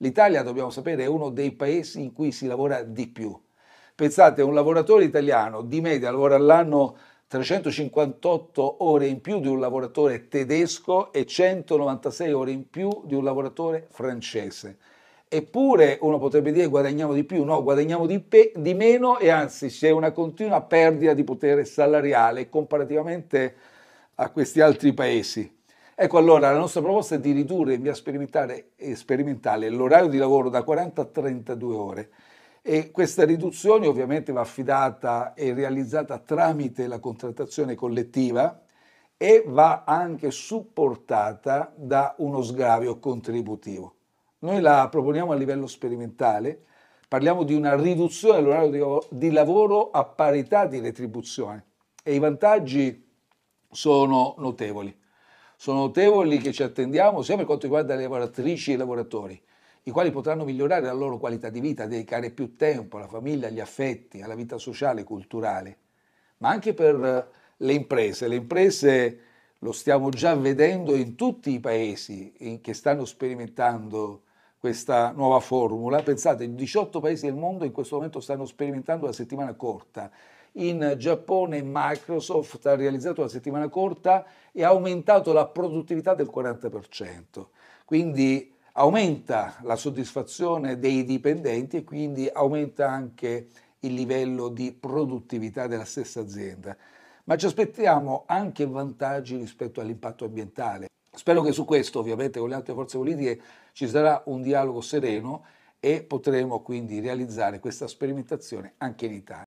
L'Italia, dobbiamo sapere, è uno dei paesi in cui si lavora di più. Pensate, un lavoratore italiano di media lavora all'anno 358 ore in più di un lavoratore tedesco e 196 ore in più di un lavoratore francese. Eppure uno potrebbe dire guadagniamo di più, no, guadagniamo di, pe- di meno e anzi c'è una continua perdita di potere salariale comparativamente a questi altri paesi. Ecco allora la nostra proposta è di ridurre in via sperimentale eh, l'orario di lavoro da 40 a 32 ore e questa riduzione ovviamente va affidata e realizzata tramite la contrattazione collettiva e va anche supportata da uno sgravio contributivo. Noi la proponiamo a livello sperimentale, parliamo di una riduzione dell'orario di lavoro a parità di retribuzione e i vantaggi sono notevoli sono notevoli che ci attendiamo sia per quanto riguarda le lavoratrici e i lavoratori, i quali potranno migliorare la loro qualità di vita, dedicare più tempo alla famiglia, agli affetti, alla vita sociale e culturale, ma anche per eh, le imprese. Le imprese lo stiamo già vedendo in tutti i paesi che stanno sperimentando questa nuova formula. Pensate, 18 paesi del mondo in questo momento stanno sperimentando la settimana corta. In Giappone Microsoft ha realizzato la settimana corta e ha aumentato la produttività del 40%. Quindi aumenta la soddisfazione dei dipendenti e quindi aumenta anche il livello di produttività della stessa azienda. Ma ci aspettiamo anche vantaggi rispetto all'impatto ambientale. Spero che su questo, ovviamente con le altre forze politiche, ci sarà un dialogo sereno e potremo quindi realizzare questa sperimentazione anche in Italia.